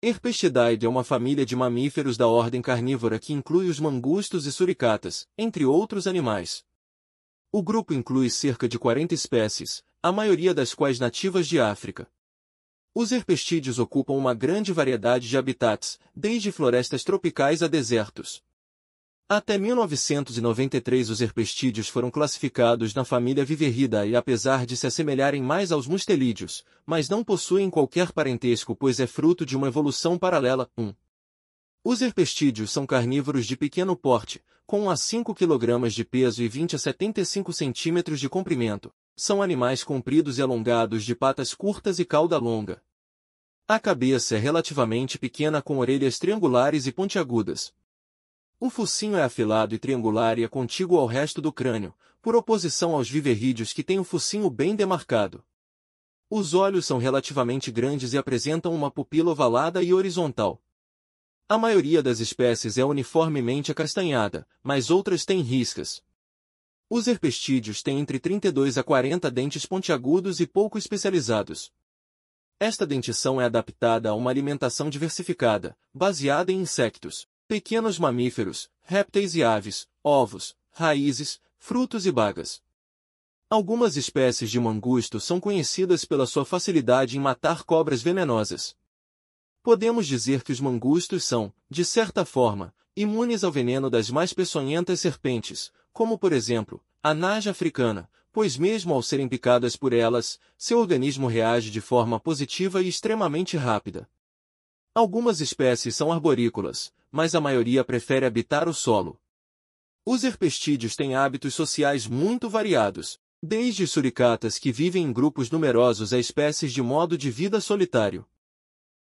Herpestidae é uma família de mamíferos da ordem carnívora que inclui os mangustos e suricatas, entre outros animais. O grupo inclui cerca de 40 espécies, a maioria das quais nativas de África. Os herpestídeos ocupam uma grande variedade de habitats, desde florestas tropicais a desertos. Até 1993 os herpestídeos foram classificados na família Viverrida e apesar de se assemelharem mais aos mustelídeos, mas não possuem qualquer parentesco pois é fruto de uma evolução paralela. 1. Os herpestídeos são carnívoros de pequeno porte, com 1 a 5 kg de peso e 20 a 75 cm de comprimento. São animais compridos e alongados de patas curtas e cauda longa. A cabeça é relativamente pequena com orelhas triangulares e pontiagudas, o focinho é afilado e triangular e é contíguo ao resto do crânio, por oposição aos viverrídeos que têm o focinho bem demarcado. Os olhos são relativamente grandes e apresentam uma pupila ovalada e horizontal. A maioria das espécies é uniformemente acastanhada, mas outras têm riscas. Os herpestídeos têm entre 32 a 40 dentes pontiagudos e pouco especializados. Esta dentição é adaptada a uma alimentação diversificada, baseada em insectos pequenos mamíferos, répteis e aves, ovos, raízes, frutos e bagas. Algumas espécies de mangusto são conhecidas pela sua facilidade em matar cobras venenosas. Podemos dizer que os mangustos são, de certa forma, imunes ao veneno das mais peçonhentas serpentes, como por exemplo, a naja africana, pois mesmo ao serem picadas por elas, seu organismo reage de forma positiva e extremamente rápida. Algumas espécies são arborícolas, mas a maioria prefere habitar o solo. Os herpestídeos têm hábitos sociais muito variados, desde suricatas que vivem em grupos numerosos a espécies de modo de vida solitário.